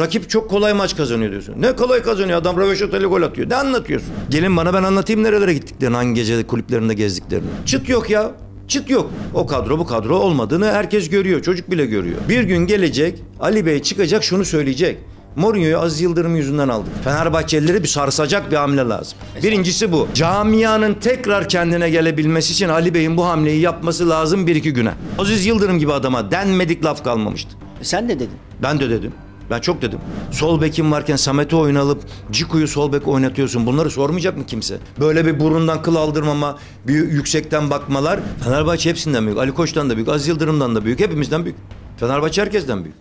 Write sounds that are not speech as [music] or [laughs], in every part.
Rakip çok kolay maç kazanıyor diyorsun. Ne kolay kazanıyor adam röveşateli gol atıyor. Ne anlatıyorsun? Gelin bana ben anlatayım nerelere gittiklerini, hangi gece kulüplerinde gezdiklerini. Çıt yok ya. Çıt yok. O kadro bu kadro olmadığını herkes görüyor. Çocuk bile görüyor. Bir gün gelecek Ali Bey çıkacak şunu söyleyecek. Mourinho'yu Aziz Yıldırım yüzünden aldık. Fenerbahçelileri bir sarsacak bir hamle lazım. Birincisi bu. Camianın tekrar kendine gelebilmesi için Ali Bey'in bu hamleyi yapması lazım bir iki güne. Aziz Yıldırım gibi adama denmedik laf kalmamıştı. Sen de dedin. Ben de dedim. Ben çok dedim. Sol bekim varken Samet'i oynalıp, alıp Ciku'yu sol bek oynatıyorsun. Bunları sormayacak mı kimse? Böyle bir burundan kıl aldırmama, bir yüksekten bakmalar Fenerbahçe hepsinden büyük. Ali Koç'tan da büyük, Az Yıldırım'dan da büyük, hepimizden büyük. Fenerbahçe herkesten büyük.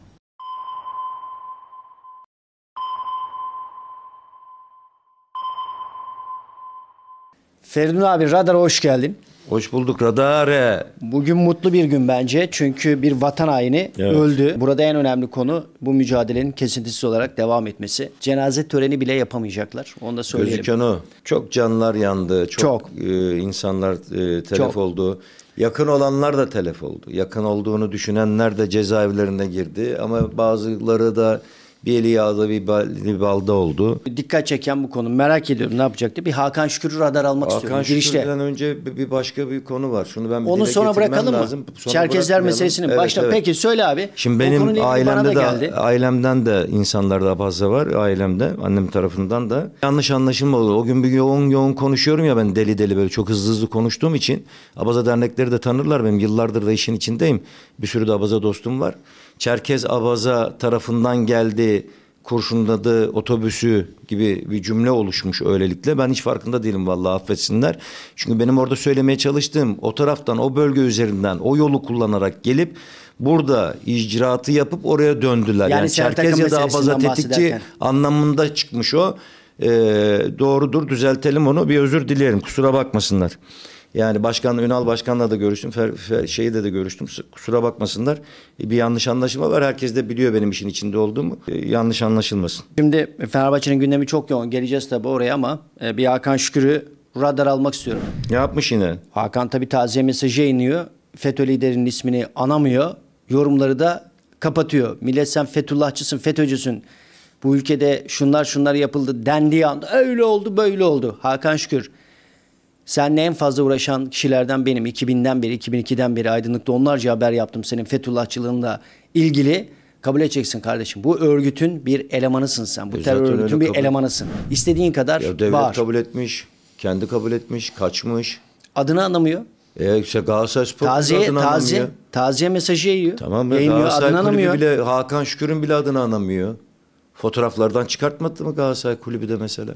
Feridun abi radara hoş geldin. Hoş bulduk Radare. Bugün mutlu bir gün bence çünkü bir vatan haini evet. öldü. Burada en önemli konu bu mücadelenin kesintisiz olarak devam etmesi. Cenaze töreni bile yapamayacaklar. Onu da söyleyelim. Gözüken o. Çok canlar yandı. Çok, çok. E, insanlar e, telef çok. oldu. Yakın olanlar da telef oldu. Yakın olduğunu düşünenler de cezaevlerine girdi ama bazıları da bir eli yağda bir, bal, bir balda oldu. Dikkat çeken bu konu. Merak ediyorum ne yapacaktı? Bir Hakan Şükür radar almak Hakan istiyorum. Hakan Şükür'den önce bir, başka bir konu var. Şunu ben bir Onu sonra bırakalım lazım. mı? Sonra Çerkezler meselesini evet, başla. Evet. Peki söyle abi. Şimdi benim ailemde de ailemden de insanlar daha fazla var. Ailemde annem tarafından da. Yanlış anlaşılma oldu. O gün bir yoğun yoğun konuşuyorum ya ben deli deli böyle çok hızlı hızlı konuştuğum için. Abaza dernekleri de tanırlar benim. Yıllardır da işin içindeyim. Bir sürü de abaza dostum var. Çerkez Abaza tarafından geldi Suriyeli kurşunladı otobüsü gibi bir cümle oluşmuş öylelikle. Ben hiç farkında değilim vallahi affetsinler. Çünkü benim orada söylemeye çalıştığım o taraftan o bölge üzerinden o yolu kullanarak gelip burada icraatı yapıp oraya döndüler. Yani, yani Çerkez ya da Abaza tetikçi anlamında çıkmış o. Ee, doğrudur düzeltelim onu bir özür dilerim kusura bakmasınlar. Yani başkan Ünal Başkan'la da görüştüm. Fer, fer, şeyde de görüştüm. Kusura bakmasınlar. E, bir yanlış anlaşılma var. Herkes de biliyor benim işin içinde olduğumu. E, yanlış anlaşılmasın. Şimdi Fenerbahçe'nin gündemi çok yoğun. Geleceğiz tabii oraya ama e, bir Hakan Şükür'ü radar almak istiyorum. Ne yapmış yine? Hakan tabii taziye mesajı iniyor. FETÖ liderinin ismini anamıyor. Yorumları da kapatıyor. Millet sen Fethullahçısın, FETÖ'cüsün. Bu ülkede şunlar şunlar yapıldı dendiği anda öyle oldu böyle oldu. Hakan Şükür Seninle en fazla uğraşan kişilerden benim. 2000'den beri, 2002'den beri aydınlıkta onlarca haber yaptım senin Fethullahçılığınla ilgili. Kabul edeceksin kardeşim. Bu örgütün bir elemanısın sen. Bu e, terör örgütün bir kabul. elemanısın. İstediğin kadar ya devlet bağır. kabul etmiş, kendi kabul etmiş, kaçmış. Adını anlamıyor. E işte Galatasaray Spor taziye, adını taziye, anlamıyor. Taziye mesajı yiyor. Tamam be Yayınlıyor, Galatasaray adını anlamıyor. bile Hakan Şükür'ün bile adını anlamıyor. Fotoğraflardan çıkartmadı mı Galatasaray kulübü de mesela?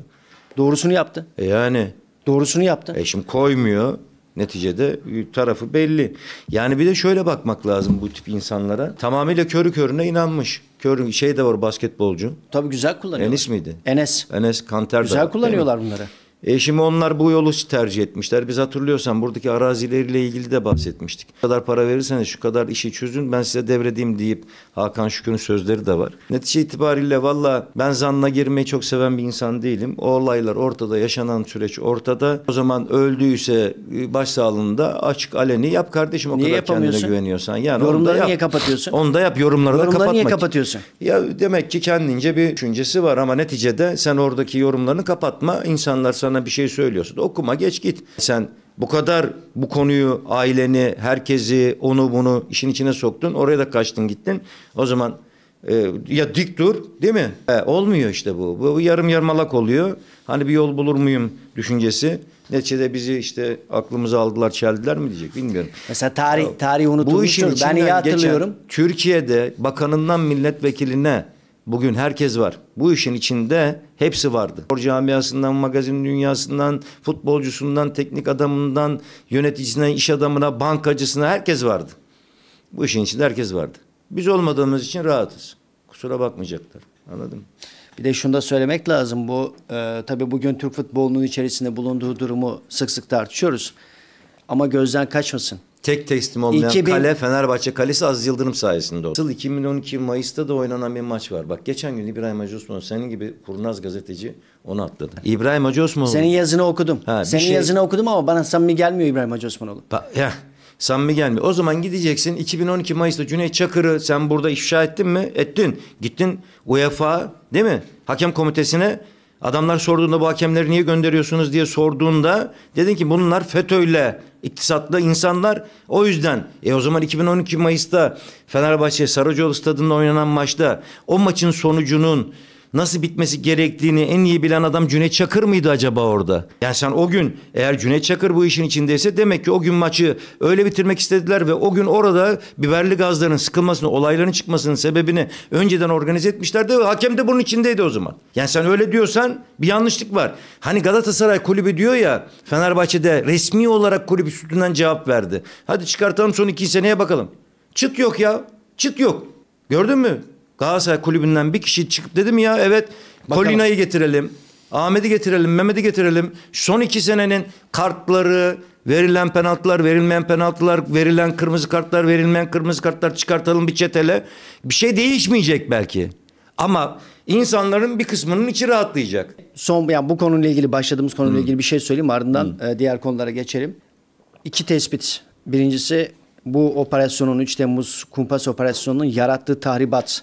Doğrusunu yaptı. E yani Doğrusunu yaptı. E şimdi koymuyor. Neticede tarafı belli. Yani bir de şöyle bakmak lazım bu tip insanlara. Tamamıyla körü körüne inanmış. Kör şey de var basketbolcu. Tabii güzel kullanıyorlar. Enes miydi? Enes. Enes Kanter Güzel kullanıyorlar bunları. E şimdi onlar bu yolu tercih etmişler. Biz hatırlıyorsan buradaki arazileriyle ilgili de bahsetmiştik. Şu kadar para verirseniz şu kadar işi çözün ben size devredeyim deyip Hakan Şükür'ün sözleri de var. Netice itibariyle valla ben zanla girmeyi çok seven bir insan değilim. O olaylar ortada, yaşanan süreç ortada. O zaman öldüyse e, başsağlığında açık aleni yap kardeşim o niye kadar kendine güveniyorsan. Yani yorumları yap. niye kapatıyorsun? Onu da yap yorumları, yorumları da kapatmak. niye kapatıyorsun? Ya demek ki kendince bir düşüncesi var ama neticede sen oradaki yorumlarını kapatma. İnsanlar sana sana bir şey söylüyorsa da okuma geç git. Sen bu kadar bu konuyu, aileni, herkesi, onu bunu işin içine soktun. Oraya da kaçtın gittin. O zaman e, ya dik dur değil mi? E, olmuyor işte bu. bu. Bu yarım yarmalak oluyor. Hani bir yol bulur muyum düşüncesi. Neticede bizi işte aklımızı aldılar çeldiler mi diyecek bilmiyorum. Mesela tarih, tarih unutulmuştur. Bu işin ben iyi hatırlıyorum. Geçen, Türkiye'de bakanından milletvekiline Bugün herkes var. Bu işin içinde hepsi vardı. Spor camiasından, magazin dünyasından, futbolcusundan, teknik adamından, yöneticisinden, iş adamına, bankacısına herkes vardı. Bu işin içinde herkes vardı. Biz olmadığımız için rahatız. Kusura bakmayacaklar. Anladım. Bir de şunu da söylemek lazım. Bu e, tabii bugün Türk futbolunun içerisinde bulunduğu durumu sık sık tartışıyoruz. Ama gözden kaçmasın tek teslim olmayan 2000... kale Fenerbahçe kalesi Aziz Yıldırım sayesinde oldu. 2012 Mayıs'ta da oynanan bir maç var. Bak geçen gün İbrahim Hacı Osman senin gibi kurnaz gazeteci onu atladı. İbrahim Hacı Osmanoğlu. Senin yazını okudum. Ha, senin şey... yazını okudum ama bana samimi gelmiyor İbrahim Hacı Osmanoğlu. Pa- ya samimi gelmiyor. O zaman gideceksin 2012 Mayıs'ta Cüneyt Çakır'ı sen burada ifşa ettin mi? Ettin. Gittin UEFA değil mi? Hakem komitesine Adamlar sorduğunda bu hakemleri niye gönderiyorsunuz diye sorduğunda dedin ki bunlar FETÖ'yle iktisatlı insanlar. O yüzden e o zaman 2012 Mayıs'ta Fenerbahçe Saracoğlu stadında oynanan maçta o maçın sonucunun nasıl bitmesi gerektiğini en iyi bilen adam Cüneyt Çakır mıydı acaba orada? Yani sen o gün eğer Cüneyt Çakır bu işin içindeyse demek ki o gün maçı öyle bitirmek istediler ve o gün orada biberli gazların sıkılmasını, olayların çıkmasının sebebini önceden organize etmişlerdi ve hakem de bunun içindeydi o zaman. Yani sen öyle diyorsan bir yanlışlık var. Hani Galatasaray kulübü diyor ya Fenerbahçe'de resmi olarak kulübü sütünden cevap verdi. Hadi çıkartalım son iki seneye bakalım. Çıt yok ya. Çıt yok. Gördün mü? Galatasaray kulübünden bir kişi çıkıp dedi mi ya evet Kolina'yı getirelim. Ahmet'i getirelim, Mehmet'i getirelim. Son iki senenin kartları, verilen penaltılar, verilmeyen penaltılar, verilen kırmızı kartlar, verilmeyen kırmızı kartlar çıkartalım bir çetele. Bir şey değişmeyecek belki. Ama insanların bir kısmının içi rahatlayacak. Son yani bu konuyla ilgili başladığımız konuyla hmm. ilgili bir şey söyleyeyim ardından hmm. E, diğer konulara geçelim. İki tespit. Birincisi bu operasyonun 3 Temmuz kumpas operasyonunun yarattığı tahribat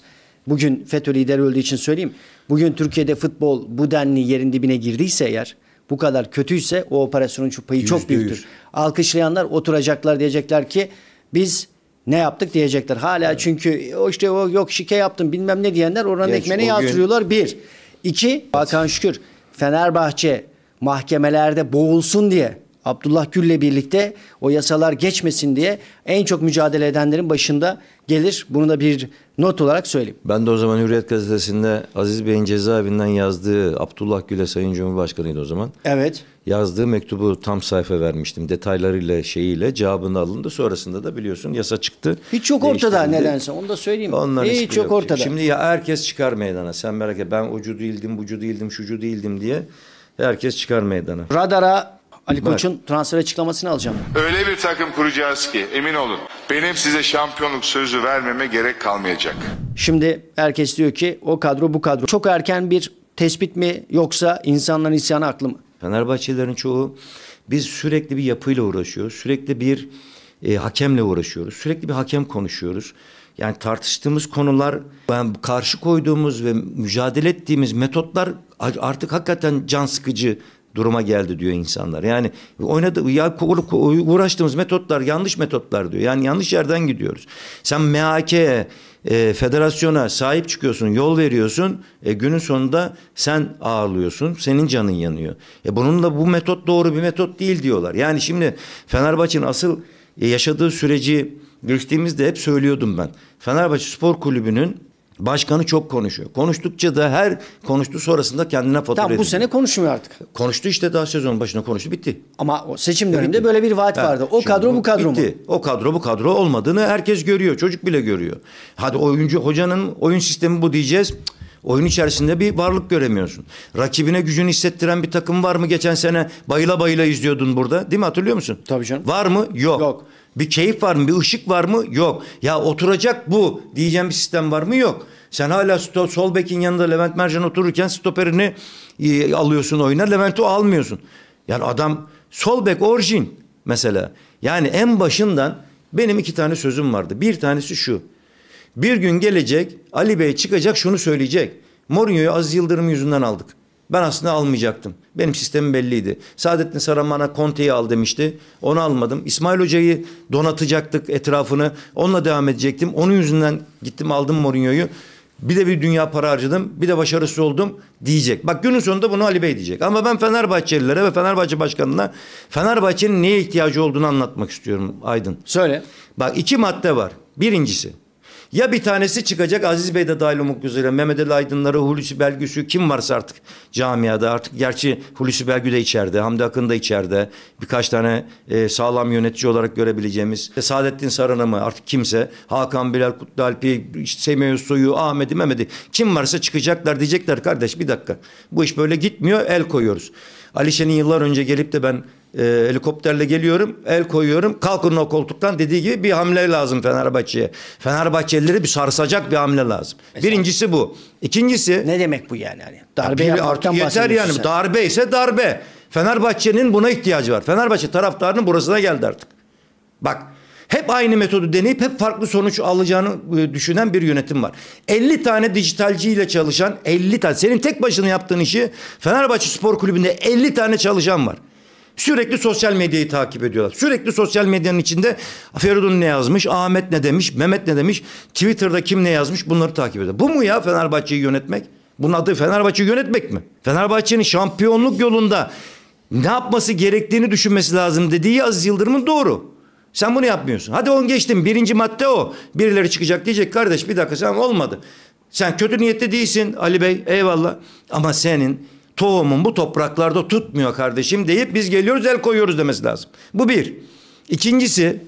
Bugün FETÖ lideri öldüğü için söyleyeyim. Bugün Türkiye'de futbol bu denli yerin dibine girdiyse eğer bu kadar kötüyse o operasyonun şu payı çok büyüktür. Alkışlayanlar oturacaklar diyecekler ki biz ne yaptık diyecekler. Hala evet. çünkü o işte o yok şike yaptım bilmem ne diyenler oranın Geç, ekmeğine yağ sürüyorlar bir. iki. Hakan Şükür Fenerbahçe mahkemelerde boğulsun diye Abdullah Gül'le birlikte o yasalar geçmesin diye en çok mücadele edenlerin başında gelir. Bunu da bir not olarak söyleyeyim. Ben de o zaman Hürriyet Gazetesi'nde Aziz Bey'in cezaevinden yazdığı Abdullah Gül'e Sayın Cumhurbaşkanı'ydı o zaman. Evet. Yazdığı mektubu tam sayfa vermiştim. Detaylarıyla şeyiyle cevabını alındı. Sonrasında da biliyorsun yasa çıktı. Hiç yok ortada nedense onu da söyleyeyim. Ondan Hiç yok, ortada. Şimdi ya herkes çıkar meydana sen merak etme ben ucu değildim bucu değildim şucu değildim diye herkes çıkar meydana. Radara Ali evet. Koç'un transfer açıklamasını alacağım. Öyle bir takım kuracağız ki emin olun benim size şampiyonluk sözü vermeme gerek kalmayacak. Şimdi herkes diyor ki o kadro bu kadro. Çok erken bir tespit mi yoksa insanların isyanı aklı mı? Fenerbahçelilerin çoğu biz sürekli bir yapıyla uğraşıyoruz. Sürekli bir e, hakemle uğraşıyoruz. Sürekli bir hakem konuşuyoruz. Yani tartıştığımız konular, ben karşı koyduğumuz ve mücadele ettiğimiz metotlar artık hakikaten can sıkıcı duruma geldi diyor insanlar. Yani oynadı ya uğraştığımız metotlar yanlış metotlar diyor. Yani yanlış yerden gidiyoruz. Sen MHK'ye e, federasyona sahip çıkıyorsun, yol veriyorsun. E, günün sonunda sen ağırlıyorsun, senin canın yanıyor. E, bununla bu metot doğru bir metot değil diyorlar. Yani şimdi Fenerbahçe'nin asıl e, yaşadığı süreci görüştüğümüzde hep söylüyordum ben. Fenerbahçe Spor Kulübü'nün Başkanı çok konuşuyor. Konuştukça da her konuştu sonrasında kendine fatura Tamam bu edin. sene konuşmuyor artık. Konuştu işte daha sezon başına konuştu bitti. Ama o seçim döneminde bitti. böyle bir vaat ha, vardı. O kadro bu kadro bitti. mu? O kadro bu kadro olmadığını herkes görüyor. Çocuk bile görüyor. Hadi oyuncu hocanın oyun sistemi bu diyeceğiz. oyun içerisinde bir varlık göremiyorsun. Rakibine gücünü hissettiren bir takım var mı? Geçen sene bayıla bayıla izliyordun burada. Değil mi hatırlıyor musun? Tabii canım. Var mı? Yok. Yok. Bir keyif var mı? Bir ışık var mı? Yok. Ya oturacak bu diyeceğim bir sistem var mı? Yok. Sen hala sol bekin yanında Levent Mercan otururken stoperini e, alıyorsun oyuna. Levent'i almıyorsun. Yani adam sol bek orijin mesela. Yani en başından benim iki tane sözüm vardı. Bir tanesi şu. Bir gün gelecek Ali Bey çıkacak şunu söyleyecek. Mourinho'yu az Yıldırım yüzünden aldık. Ben aslında almayacaktım. Benim sistemim belliydi. Saadettin Saran bana Conte'yi al demişti. Onu almadım. İsmail Hoca'yı donatacaktık etrafını. Onunla devam edecektim. Onun yüzünden gittim aldım Mourinho'yu. Bir de bir dünya para harcadım. Bir de başarısız oldum diyecek. Bak günün sonunda bunu Ali Bey diyecek. Ama ben Fenerbahçelilere ve Fenerbahçe Başkanı'na Fenerbahçe'nin neye ihtiyacı olduğunu anlatmak istiyorum Aydın. Söyle. Bak iki madde var. Birincisi ya bir tanesi çıkacak Aziz Bey de dahil olmak üzere Mehmet Ali Aydınları, Hulusi Belgüsü kim varsa artık camiada artık gerçi Hulusi Belgü de içeride, Hamdi Akın da içeride. Birkaç tane e, sağlam yönetici olarak görebileceğimiz e, Saadettin Saran'ı artık kimse Hakan Bilal Kutlu Alp'i, işte Semih Uslu'yu, Ahmet'i, Mehmet'i kim varsa çıkacaklar diyecekler kardeş bir dakika. Bu iş böyle gitmiyor el koyuyoruz. Alişe'nin yıllar önce gelip de ben e, helikopterle geliyorum, el koyuyorum. Kalkın o koltuktan dediği gibi bir hamle lazım Fenerbahçe'ye. Fenerbahçelileri bir sarsacak bir hamle lazım. Mesela, Birincisi bu. İkincisi ne demek bu yani yani Darbe ya, artık yeter yani. Darbe ise darbe. Fenerbahçe'nin buna ihtiyacı var. Fenerbahçe taraftarının burasına geldi artık. Bak hep aynı metodu deneyip hep farklı sonuç alacağını e, düşünen bir yönetim var. 50 tane dijitalciyle çalışan 50 tane senin tek başına yaptığın işi Fenerbahçe Spor Kulübü'nde 50 tane çalışan var. Sürekli sosyal medyayı takip ediyorlar. Sürekli sosyal medyanın içinde Feridun ne yazmış, Ahmet ne demiş, Mehmet ne demiş, Twitter'da kim ne yazmış bunları takip ediyor. Bu mu ya Fenerbahçe'yi yönetmek? Bunun adı Fenerbahçe'yi yönetmek mi? Fenerbahçe'nin şampiyonluk yolunda ne yapması gerektiğini düşünmesi lazım dediği Aziz Yıldırım'ın doğru. Sen bunu yapmıyorsun. Hadi on geçtim. Birinci madde o. Birileri çıkacak diyecek kardeş bir dakika sen olmadı. Sen kötü niyetli değilsin Ali Bey eyvallah. Ama senin tohumun bu topraklarda tutmuyor kardeşim deyip biz geliyoruz el koyuyoruz demesi lazım. Bu bir. İkincisi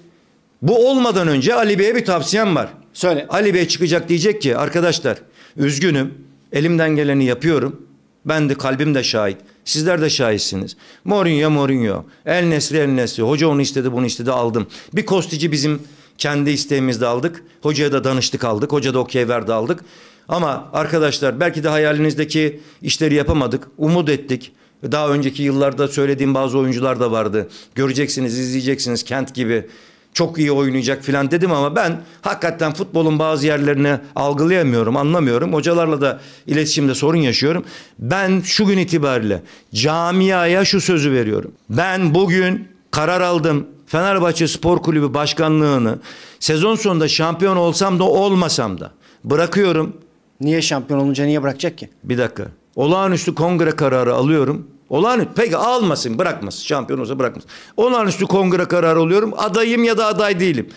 bu olmadan önce Ali Bey'e bir tavsiyem var. Söyle. Ali Bey çıkacak diyecek ki arkadaşlar üzgünüm elimden geleni yapıyorum. Ben de kalbim de şahit. Sizler de şahitsiniz. Mourinho Mourinho. El Nesri El Nesri. Hoca onu istedi bunu istedi aldım. Bir Kostici bizim kendi isteğimizde aldık. Hocaya da danıştık aldık. Hoca da okey verdi aldık. Ama arkadaşlar belki de hayalinizdeki işleri yapamadık. Umut ettik. Daha önceki yıllarda söylediğim bazı oyuncular da vardı. Göreceksiniz, izleyeceksiniz Kent gibi. Çok iyi oynayacak filan dedim ama ben hakikaten futbolun bazı yerlerini algılayamıyorum, anlamıyorum. Hocalarla da iletişimde sorun yaşıyorum. Ben şu gün itibariyle camiaya şu sözü veriyorum. Ben bugün karar aldım. Fenerbahçe Spor Kulübü başkanlığını sezon sonunda şampiyon olsam da olmasam da bırakıyorum. Niye şampiyon olunca niye bırakacak ki? Bir dakika. Olağanüstü kongre kararı alıyorum. Olağanüstü peki almasın bırakmasın. Şampiyon olsa bırakmasın. Olağanüstü kongre kararı alıyorum. Adayım ya da aday değilim.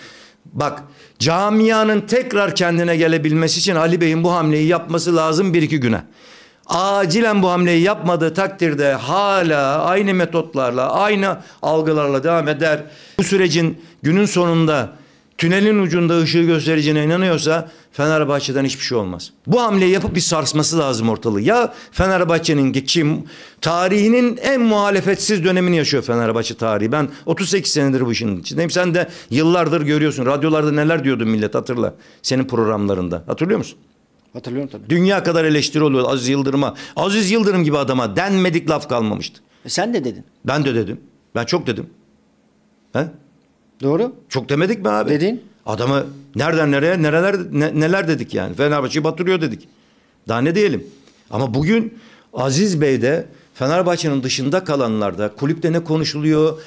Bak camianın tekrar kendine gelebilmesi için Ali Bey'in bu hamleyi yapması lazım bir iki güne. Acilen bu hamleyi yapmadığı takdirde hala aynı metotlarla, aynı algılarla devam eder. Bu sürecin günün sonunda tünelin ucunda ışığı göstereceğine inanıyorsa Fenerbahçe'den hiçbir şey olmaz. Bu hamleyi yapıp bir sarsması lazım ortalığı. Ya Fenerbahçe'nin kim tarihinin en muhalefetsiz dönemini yaşıyor Fenerbahçe tarihi. Ben 38 senedir bu işin içindeyim. Sen de yıllardır görüyorsun. Radyolarda neler diyordun millet hatırla. Senin programlarında. Hatırlıyor musun? Hatırlıyorum tabii. Dünya kadar eleştiri oluyor Aziz Yıldırım'a. Aziz Yıldırım gibi adama denmedik laf kalmamıştı. E sen de dedin. Ben de dedim. Ben çok dedim. He? Doğru. Çok demedik mi abi? Dedin. Adamı nereden nereye nereler ne, neler dedik yani. Fenerbahçe batırıyor dedik. Daha ne diyelim. Ama bugün Aziz Bey de Fenerbahçe'nin dışında kalanlarda kulüpte ne konuşuluyor?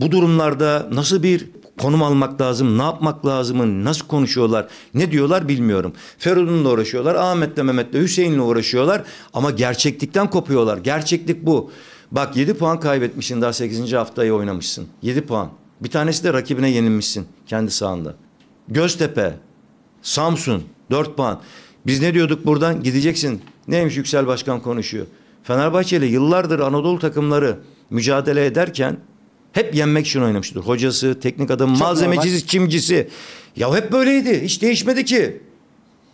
Bu durumlarda nasıl bir konum almak lazım, ne yapmak lazım, nasıl konuşuyorlar, ne diyorlar bilmiyorum. Ferun'la uğraşıyorlar, Ahmet'le, Mehmet'le, Hüseyin'le uğraşıyorlar ama gerçeklikten kopuyorlar. Gerçeklik bu. Bak 7 puan kaybetmişsin daha 8. haftayı oynamışsın. 7 puan. Bir tanesi de rakibine yenilmişsin kendi sahanda. Göztepe, Samsun, 4 puan. Biz ne diyorduk buradan? Gideceksin. Neymiş Yüksel Başkan konuşuyor. Fenerbahçe ile yıllardır Anadolu takımları mücadele ederken hep yenmek için oynamıştır. Hocası, teknik adamı, malzemecisi, çimcisi. Ya hep böyleydi. Hiç değişmedi ki.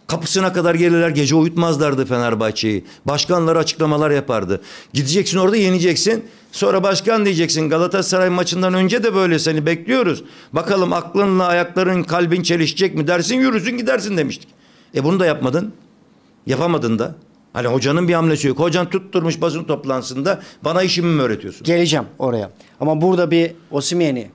Kapısına kadar gelirler gece uyutmazlardı Fenerbahçe'yi. Başkanlara açıklamalar yapardı. Gideceksin orada yeneceksin. Sonra başkan diyeceksin Galatasaray maçından önce de böyle seni bekliyoruz. Bakalım aklınla ayakların kalbin çelişecek mi dersin yürüsün gidersin demiştik. E bunu da yapmadın. Yapamadın da. Hani hocanın bir hamlesi yok. Hocan tutturmuş basın toplantısında bana işimi mi öğretiyorsun? Geleceğim oraya. Ama burada bir Osimhen'i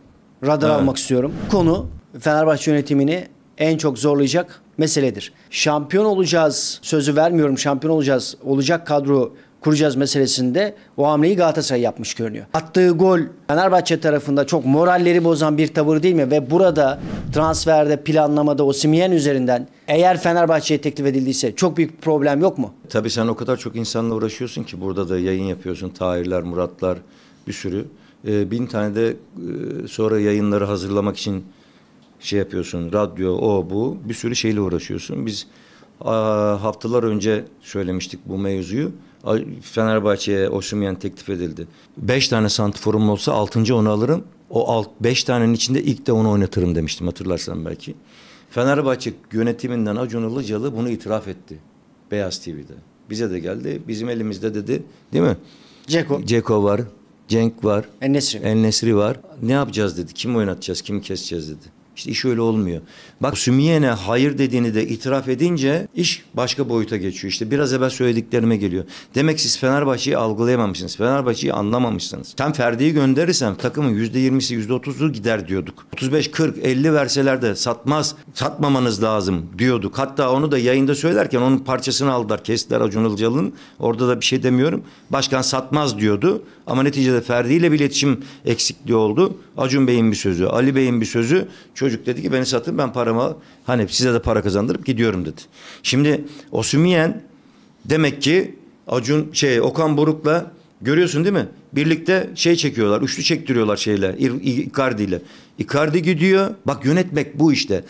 radar almak istiyorum. Konu Fenerbahçe yönetimini en çok zorlayacak meseledir. Şampiyon olacağız sözü vermiyorum şampiyon olacağız olacak kadro kuracağız meselesinde o hamleyi Galatasaray yapmış görünüyor. Attığı gol Fenerbahçe tarafında çok moralleri bozan bir tavır değil mi? Ve burada transferde, planlamada, o Simeon üzerinden eğer Fenerbahçe'ye teklif edildiyse çok büyük bir problem yok mu? Tabii sen o kadar çok insanla uğraşıyorsun ki burada da yayın yapıyorsun. Tahirler, Muratlar bir sürü. E, bin tane de e, sonra yayınları hazırlamak için şey yapıyorsun. Radyo, o, bu. Bir sürü şeyle uğraşıyorsun. Biz haftalar önce söylemiştik bu mevzuyu. Fenerbahçe'ye Osimhen teklif edildi. Beş tane santiforum olsa altıncı onu alırım. O alt, beş tanenin içinde ilk de onu oynatırım demiştim hatırlarsan belki. Fenerbahçe yönetiminden Acun Ilıcalı bunu itiraf etti. Beyaz TV'de. Bize de geldi. Bizim elimizde dedi. Değil mi? Ceko. Ceko var. Cenk var. Ennesri. Ennesri var. Ne yapacağız dedi. Kim oynatacağız, kimi keseceğiz dedi. İşte iş öyle olmuyor. Bak Sümiyene hayır dediğini de itiraf edince iş başka boyuta geçiyor. İşte biraz evvel söylediklerime geliyor. Demek siz Fenerbahçe'yi algılayamamışsınız. Fenerbahçe'yi anlamamışsınız. Sen Ferdi'yi gönderirsen takımın %20'si %30'u gider diyorduk. 35, 40, 50 verseler de satmaz, satmamanız lazım diyorduk. Hatta onu da yayında söylerken onun parçasını aldılar. Kestiler Acun Ilıcalı'nın. Orada da bir şey demiyorum. Başkan satmaz diyordu. Ama neticede Ferdi ile bir iletişim eksikliği oldu. Acun Bey'in bir sözü, Ali Bey'in bir sözü. Çocuk dedi ki beni satın ben paramı hani size de para kazandırıp gidiyorum dedi. Şimdi Osumiyen demek ki Acun şey Okan Buruk'la görüyorsun değil mi? Birlikte şey çekiyorlar, üçlü çektiriyorlar şeyler Icardi ile. Icardi gidiyor. Bak yönetmek bu işte.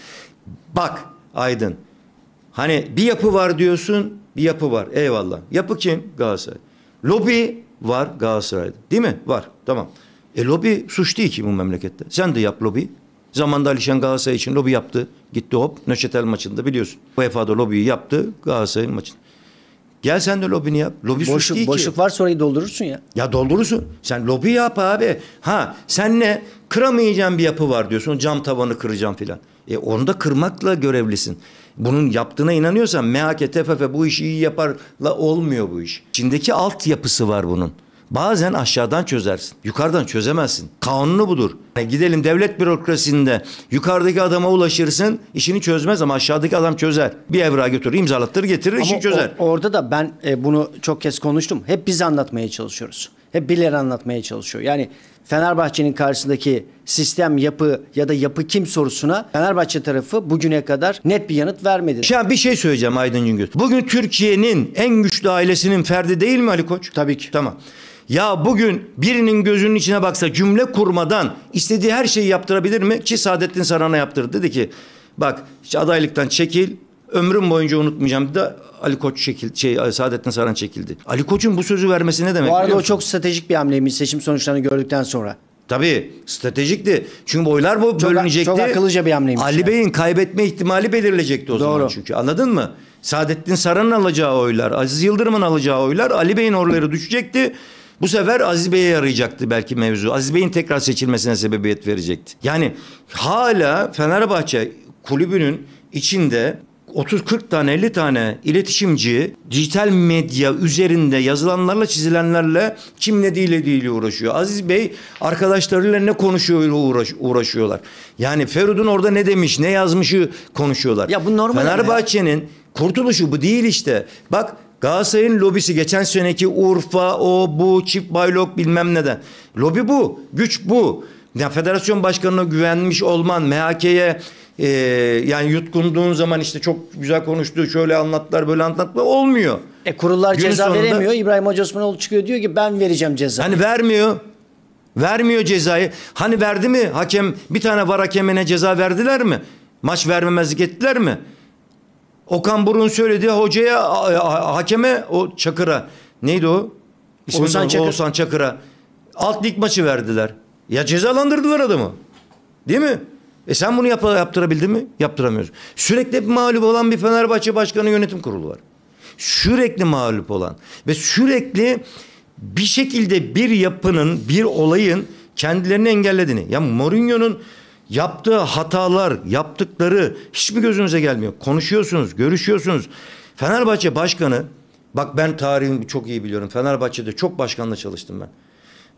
Bak Aydın. Hani bir yapı var diyorsun, bir yapı var. Eyvallah. Yapı kim? Galatasaray. Lobi var Galatasaray'da. Değil mi? Var. Tamam. E lobi suç değil ki bu memlekette. Sen de yap lobi. Zamanında Alişan Galatasaray için lobi yaptı. Gitti hop Nöşetel maçında biliyorsun. UEFA'da lobiyi yaptı Galatasaray'ın maçında. Gel sen de lobini yap. Lobi boşluk, suç değil boşluk ki. varsa orayı doldurursun ya. Ya doldurursun. Sen lobi yap abi. Ha sen ne? Kıramayacağın bir yapı var diyorsun. Cam tavanı kıracağım filan. E onu da kırmakla görevlisin bunun yaptığına inanıyorsan MHK, TFF bu işi iyi yaparla olmuyor bu iş. İçindeki altyapısı var bunun. Bazen aşağıdan çözersin. Yukarıdan çözemezsin. Kanunu budur. Yani e, gidelim devlet bürokrasisinde yukarıdaki adama ulaşırsın işini çözmez ama aşağıdaki adam çözer. Bir evrağı götürür imzalattır getirir ama işi çözer. O, orada da ben e, bunu çok kez konuştum. Hep biz anlatmaya çalışıyoruz. Hep birileri anlatmaya çalışıyor. Yani Fenerbahçe'nin karşısındaki sistem, yapı ya da yapı kim sorusuna Fenerbahçe tarafı bugüne kadar net bir yanıt vermedi. Şu an bir şey söyleyeceğim Aydın Cüngül. Bugün Türkiye'nin en güçlü ailesinin ferdi değil mi Ali Koç? Tabii ki. Tamam. Ya bugün birinin gözünün içine baksa cümle kurmadan istediği her şeyi yaptırabilir mi? Ki Saadettin Saran'a yaptırdı. Dedi ki bak adaylıktan çekil ömrüm boyunca unutmayacağım da Ali Koç çekildi. Şey Saadettin Saran çekildi. Ali Koç'un bu sözü vermesi ne demek? Bu arada o çok stratejik bir hamleymiş seçim sonuçlarını gördükten sonra. Tabii stratejikti. Çünkü oylar bu çok, bölünecekti. Çok akıllıca bir hamleymiş. Ali yani. Bey'in kaybetme ihtimali belirleyecekti o Doğru. zaman çünkü. Anladın mı? Saadettin Saran'ın alacağı oylar, Aziz Yıldırım'ın alacağı oylar, Ali Bey'in oyları düşecekti. Bu sefer Aziz Bey'e yarayacaktı belki mevzu. Aziz Bey'in tekrar seçilmesine sebebiyet verecekti. Yani hala Fenerbahçe kulübünün içinde 30-40 tane 50 tane iletişimci dijital medya üzerinde yazılanlarla çizilenlerle kim ne değil değil uğraşıyor. Aziz Bey arkadaşlarıyla ne konuşuyor uğraş, uğraşıyorlar. Yani Ferud'un orada ne demiş ne yazmışı konuşuyorlar. Ya bu normal Fenerbahçe'nin kurtuluşu bu değil işte. Bak Galatasaray'ın lobisi geçen seneki Urfa o bu çift baylok bilmem neden. Lobi bu güç bu. Yani federasyon başkanına güvenmiş olman MHK'ye e, yani yutkunduğun zaman işte çok güzel konuştu şöyle anlattılar böyle anlattılar olmuyor. E kurullar Gün ceza sonunda, veremiyor. İbrahim Hoca Osmanoğlu çıkıyor diyor ki ben vereceğim cezayı. Hani vermiyor. Vermiyor cezayı. Hani verdi mi hakem bir tane var hakemine ceza verdiler mi? Maç vermemezlik ettiler mi? Okan Burun söyledi hocaya hakeme o Çakır'a neydi o? İsmi Oğuzhan, Çakır. Oğuzhan Çakır'a alt lig maçı verdiler. Ya cezalandırdılar adamı. Değil mi? E sen bunu yap yaptırabildin mi? Yaptıramıyorsun. Sürekli hep mağlup olan bir Fenerbahçe Başkanı yönetim kurulu var. Sürekli mağlup olan ve sürekli bir şekilde bir yapının, bir olayın kendilerini engellediğini. Ya yani Mourinho'nun yaptığı hatalar, yaptıkları hiç mi gözünüze gelmiyor? Konuşuyorsunuz, görüşüyorsunuz. Fenerbahçe Başkanı, bak ben tarihimi çok iyi biliyorum. Fenerbahçe'de çok başkanla çalıştım ben.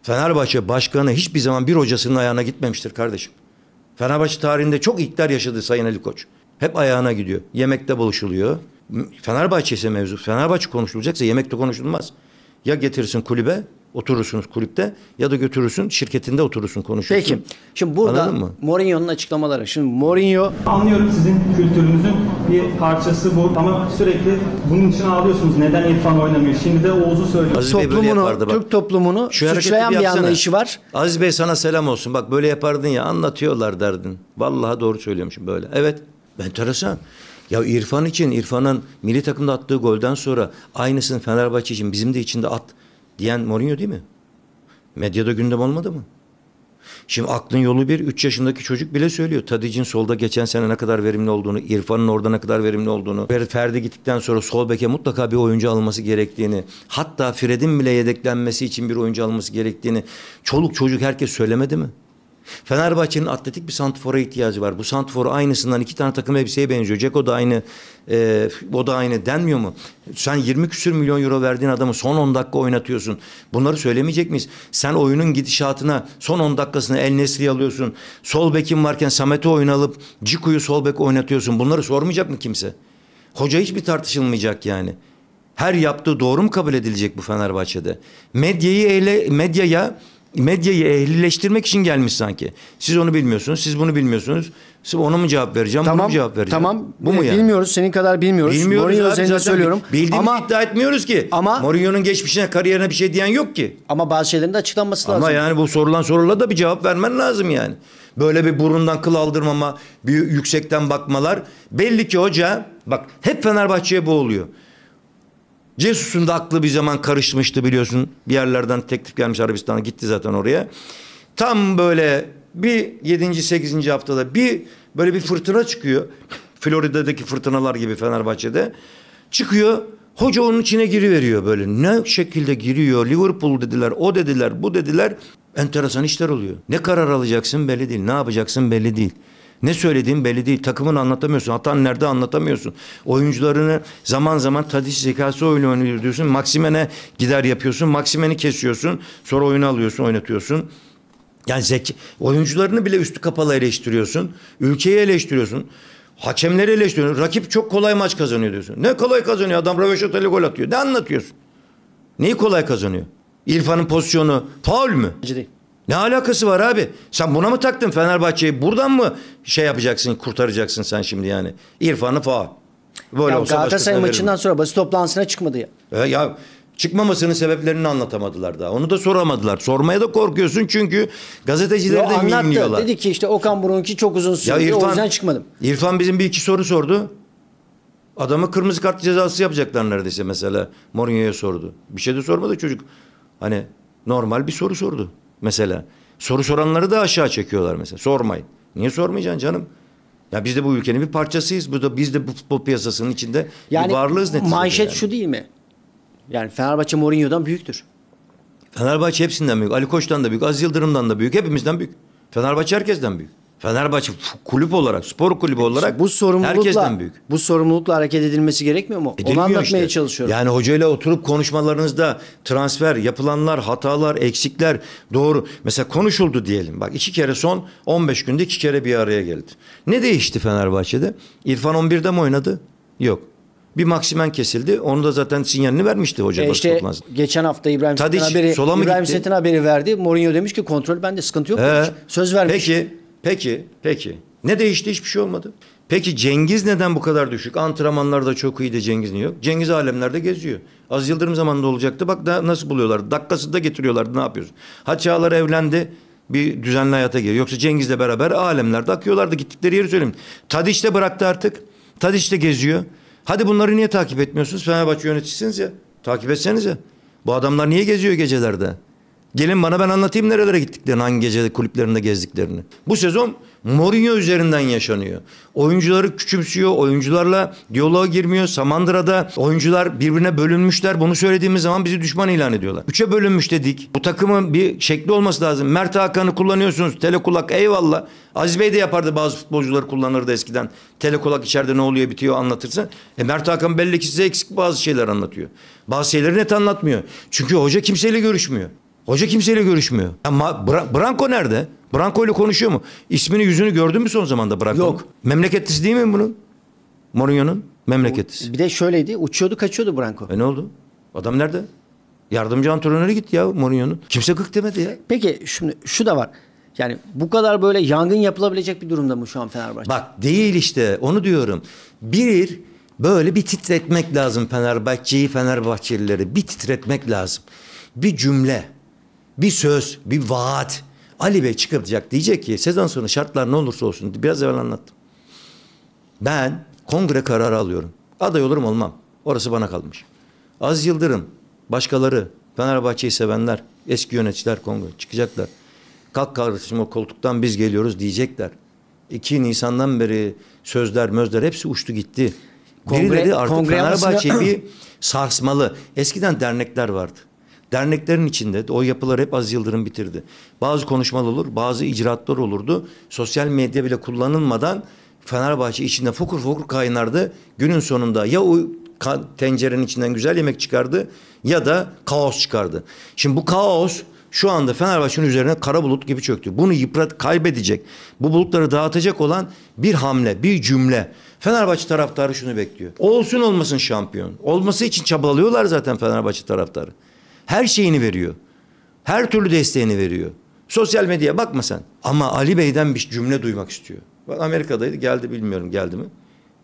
Fenerbahçe Başkanı hiçbir zaman bir hocasının ayağına gitmemiştir kardeşim. Fenerbahçe tarihinde çok iktidar yaşadı Sayın Ali Koç. Hep ayağına gidiyor. Yemekte buluşuluyor. Fenerbahçe ise mevzu. Fenerbahçe konuşulacaksa yemekte konuşulmaz. Ya getirsin kulübe oturursunuz kulüpte ya da götürürsün şirketinde oturursun konuşursun. Peki. Şimdi burada Mourinho'nun açıklamaları. Şimdi Mourinho anlıyorum sizin kültürünüzün bir parçası bu ama sürekli bunun için ağlıyorsunuz. Neden İrfan oynamıyor? Şimdi de Oğuz'u söylüyor. Aziz toplumunu, Bey böyle yapardı bak. Türk toplumunu Şu suçlayan bir, bir anlayışı var. Aziz Bey sana selam olsun. Bak böyle yapardın ya anlatıyorlar derdin. Vallahi doğru söylüyormuşum böyle. Evet. ben Enteresan. Ya İrfan için İrfan'ın milli takımda attığı golden sonra aynısını Fenerbahçe için bizim de içinde at diyen Mourinho değil mi? Medyada gündem olmadı mı? Şimdi aklın yolu bir, üç yaşındaki çocuk bile söylüyor. Tadic'in solda geçen sene ne kadar verimli olduğunu, İrfan'ın orada ne kadar verimli olduğunu, Ferdi gittikten sonra sol beke mutlaka bir oyuncu alması gerektiğini, hatta Fred'in bile yedeklenmesi için bir oyuncu alması gerektiğini çoluk çocuk herkes söylemedi mi? Fenerbahçe'nin atletik bir santfora ihtiyacı var. Bu santfor aynısından iki tane takım elbiseye benziyor. Ceko da aynı, e, o da aynı denmiyor mu? Sen 20 küsür milyon euro verdiğin adamı son 10 dakika oynatıyorsun. Bunları söylemeyecek miyiz? Sen oyunun gidişatına son 10 dakikasını El nesli alıyorsun. Sol bekim varken Samet'i oynalıp Ciku'yu sol bek oynatıyorsun. Bunları sormayacak mı kimse? Hoca hiç mi tartışılmayacak yani? Her yaptığı doğru mu kabul edilecek bu Fenerbahçe'de? Medyayı ele medyaya medyayı ehlileştirmek için gelmiş sanki. Siz onu bilmiyorsunuz, siz bunu bilmiyorsunuz. Siz ona mı cevap vereceğim, tamam, buna mı cevap vereceğim? Tamam, bu mu e, yani? Bilmiyoruz, senin kadar bilmiyoruz. Bilmiyoruz Mourinho abi, zaten söylüyorum. Bildiğimizi ama, iddia etmiyoruz ki. Ama Mourinho'nun geçmişine, kariyerine bir şey diyen yok ki. Ama bazı şeylerin de açıklanması ama lazım. Ama yani bu sorulan sorulara da bir cevap vermen lazım yani. Böyle bir burundan kıl aldırmama, bir yüksekten bakmalar. Belli ki hoca, bak hep Fenerbahçe'ye bu oluyor. Cesus'un da aklı bir zaman karışmıştı biliyorsun. Bir yerlerden teklif gelmiş Arabistan'a gitti zaten oraya. Tam böyle bir 7. 8. haftada bir böyle bir fırtına çıkıyor. Florida'daki fırtınalar gibi Fenerbahçe'de. Çıkıyor hoca onun içine giriveriyor böyle. Ne şekilde giriyor Liverpool dediler o dediler bu dediler. Enteresan işler oluyor. Ne karar alacaksın belli değil ne yapacaksın belli değil. Ne söylediğin belli değil. Takımını anlatamıyorsun. Hatta nerede anlatamıyorsun. Oyuncularını zaman zaman tadiş zekası oyunu oynuyor Maksimene gider yapıyorsun. Maksimeni kesiyorsun. Sonra oyunu alıyorsun, oynatıyorsun. Yani zeki, oyuncularını bile üstü kapalı eleştiriyorsun. Ülkeyi eleştiriyorsun. Hakemleri eleştiriyorsun. Rakip çok kolay maç kazanıyor diyorsun. Ne kolay kazanıyor? Adam röveşatayla gol atıyor. Ne anlatıyorsun? Neyi kolay kazanıyor? İrfan'ın pozisyonu faul mü? Değil. Ne alakası var abi? Sen buna mı taktın Fenerbahçe'yi? Buradan mı şey yapacaksın, kurtaracaksın sen şimdi yani? İrfan'ı falan. Böyle ya olsa Galatasaray maçından sonra basın toplantısına çıkmadı ya. E, ya çıkmamasının sebeplerini anlatamadılar daha. Onu da soramadılar. Sormaya da korkuyorsun çünkü gazetecileri Yo, de anlattı. mimliyorlar. Dedi ki işte Okan Burunki çok uzun sürdü ya İrfan, o yüzden çıkmadım. İrfan bizim bir iki soru sordu. Adamı kırmızı kart cezası yapacaklar neredeyse mesela. Mourinho'ya sordu. Bir şey de sormadı çocuk. Hani normal bir soru sordu mesela. Soru soranları da aşağı çekiyorlar mesela. Sormayın. Niye sormayacaksın canım? Ya biz de bu ülkenin bir parçasıyız. Bu da biz de bu futbol piyasasının içinde yani, bir varlığız neticede. Manşet yani. şu değil mi? Yani Fenerbahçe Mourinho'dan büyüktür. Fenerbahçe hepsinden büyük. Ali Koç'tan da büyük. Az Yıldırım'dan da büyük. Hepimizden büyük. Fenerbahçe herkesten büyük. Fenerbahçe kulüp olarak, spor kulübü olarak bu sorumlulukla herkesten büyük. Bu sorumlulukla hareket edilmesi gerekmiyor mu? Edilmiyor Onu anlatmaya işte. çalışıyorum. Yani hocayla oturup konuşmalarınızda transfer, yapılanlar, hatalar, eksikler doğru. Mesela konuşuldu diyelim. Bak iki kere son 15 günde iki kere bir araya geldi. Ne değişti Fenerbahçe'de? İrfan 11'de mi oynadı? Yok. Bir maksimen kesildi. Onu da zaten sinyalini vermişti hoca. E işte Topmaz. geçen hafta İbrahim Tadiç, Set'in haberi, İbrahim Set'in haberi verdi. Mourinho demiş ki kontrol bende sıkıntı yok. Ee, Söz vermiş. Peki Peki, peki. Ne değişti? Hiçbir şey olmadı. Peki Cengiz neden bu kadar düşük? Antrenmanlarda çok iyi de Cengiz niye yok? Cengiz alemlerde geziyor. Az Yıldırım zamanında olacaktı. Bak da nasıl buluyorlar? Dakikası da getiriyorlardı. Ne yapıyoruz? Haçağlar evlendi. Bir düzenli hayata giriyor. Yoksa Cengiz'le beraber alemlerde akıyorlardı. Gittikleri yeri söyleyeyim. Tadiç de bıraktı artık. Tadiç de geziyor. Hadi bunları niye takip etmiyorsunuz? Fenerbahçe yöneticisiniz ya. Takip etsenize. Bu adamlar niye geziyor gecelerde? Gelin bana ben anlatayım nerelere gittiklerini, hangi gece kulüplerinde gezdiklerini. Bu sezon Mourinho üzerinden yaşanıyor. Oyuncuları küçümsüyor, oyuncularla diyaloğa girmiyor. Samandıra'da oyuncular birbirine bölünmüşler. Bunu söylediğimiz zaman bizi düşman ilan ediyorlar. Üçe bölünmüş dedik. Bu takımın bir şekli olması lazım. Mert Hakan'ı kullanıyorsunuz. Telekulak eyvallah. Aziz Bey de yapardı bazı futbolcuları kullanırdı eskiden. Telekulak içeride ne oluyor bitiyor anlatırsa. E Mert Hakan belli ki size eksik bazı şeyler anlatıyor. Bazı şeyleri net anlatmıyor. Çünkü hoca kimseyle görüşmüyor. Hoca kimseyle görüşmüyor. Ama Bra- Branko nerede? Branko ile konuşuyor mu? İsmini yüzünü gördün mü son zamanda Branko? Yok. Memleketlisi değil mi bunun? Mourinho'nun memleketlisi. Bir de şöyleydi. Uçuyordu kaçıyordu Branko. E ne oldu? Adam nerede? Yardımcı antrenörü gitti ya Mourinho'nun. Kimse kık demedi ya. Peki şimdi şu da var. Yani bu kadar böyle yangın yapılabilecek bir durumda mı şu an Fenerbahçe? Bak değil işte onu diyorum. Bir böyle bir titretmek lazım Fenerbahçe'yi Fenerbahçelileri bir titretmek lazım. Bir cümle bir söz, bir vaat. Ali Bey çıkacak diyecek ki sezon sonu şartlar ne olursa olsun biraz evvel anlattım. Ben kongre kararı alıyorum. Aday olurum olmam. Orası bana kalmış. Az Yıldırım, başkaları, Fenerbahçe'yi sevenler, eski yöneticiler kongre çıkacaklar. Kalk kardeşim o koltuktan biz geliyoruz diyecekler. 2 Nisan'dan beri sözler mözler hepsi uçtu gitti. Kongre, Birileri artık Fenerbahçe'yi bir [clears throat] sarsmalı. Eskiden dernekler vardı. Derneklerin içinde o yapılar hep az Yıldırım bitirdi. Bazı konuşmalar olur, bazı icraatlar olurdu. Sosyal medya bile kullanılmadan Fenerbahçe içinde fokur fokur kaynardı. Günün sonunda ya o tencerenin içinden güzel yemek çıkardı ya da kaos çıkardı. Şimdi bu kaos şu anda Fenerbahçe'nin üzerine kara bulut gibi çöktü. Bunu yıprat kaybedecek, bu bulutları dağıtacak olan bir hamle, bir cümle. Fenerbahçe taraftarı şunu bekliyor. Olsun olmasın şampiyon. Olması için çabalıyorlar zaten Fenerbahçe taraftarı. Her şeyini veriyor. Her türlü desteğini veriyor. Sosyal medyaya bakma sen. Ama Ali Bey'den bir cümle duymak istiyor. Ben Amerika'daydı geldi bilmiyorum geldi mi.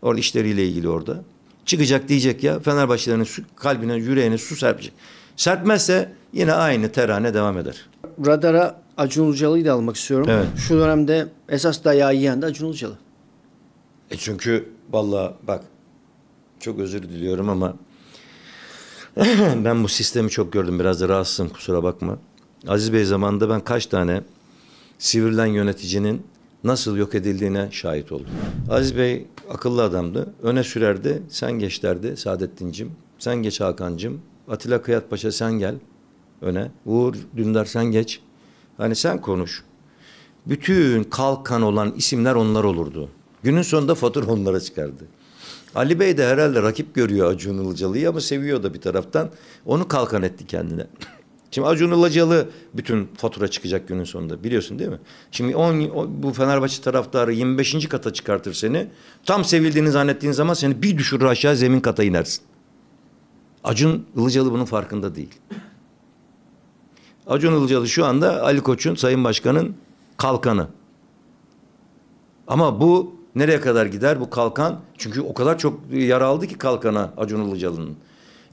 Orada işleriyle ilgili orada. Çıkacak diyecek ya Fenerbahçelerin kalbine yüreğine su serpecek. Serpmezse yine aynı terane devam eder. Radara Acun Ilıcalı'yı da almak istiyorum. Evet. Şu dönemde esas dayağı yiyen de Acun Ilıcalı. E çünkü valla bak çok özür diliyorum ama [laughs] ben bu sistemi çok gördüm. Biraz da rahatsızım kusura bakma. Aziz Bey zamanında ben kaç tane sivrilen yöneticinin nasıl yok edildiğine şahit oldum. Aziz Bey akıllı adamdı. Öne sürerdi. Sen geç derdi Saadettin'cim. Sen geç Hakan'cım. Atilla Kıyatpaşa sen gel öne. Uğur Dündar sen geç. Hani sen konuş. Bütün kalkan olan isimler onlar olurdu. Günün sonunda fatura onlara çıkardı. Ali Bey de herhalde rakip görüyor Acun Ilıcalı'yı ama seviyor da bir taraftan. Onu kalkan etti kendine. [laughs] Şimdi Acun Ilıcalı bütün fatura çıkacak günün sonunda biliyorsun değil mi? Şimdi on, on, bu Fenerbahçe taraftarı 25. kata çıkartır seni. Tam sevildiğini zannettiğin zaman seni bir düşürür aşağı zemin kata inersin. Acun Ilıcalı bunun farkında değil. Acun Ilıcalı şu anda Ali Koç'un Sayın Başkan'ın kalkanı. Ama bu Nereye kadar gider bu kalkan? Çünkü o kadar çok yara aldı ki kalkana Acun Ilıcalı'nın.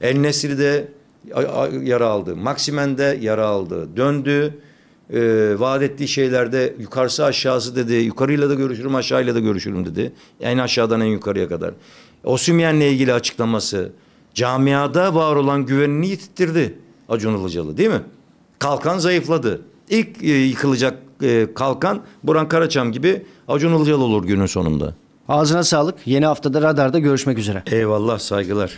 El Nesri de yara aldı. maksimende yara aldı. Döndü. E, vaat ettiği şeylerde yukarısı aşağısı dedi. Yukarıyla da görüşürüm aşağıyla da görüşürüm dedi. En aşağıdan en yukarıya kadar. Osümyen'le ilgili açıklaması camiada var olan güvenini yitirdi Acun Ilıcalı değil mi? Kalkan zayıfladı. İlk e, yıkılacak e, kalkan Burhan Karaçam gibi Acun Ilıcalı olur günün sonunda. Ağzına sağlık. Yeni haftada radarda görüşmek üzere. Eyvallah saygılar.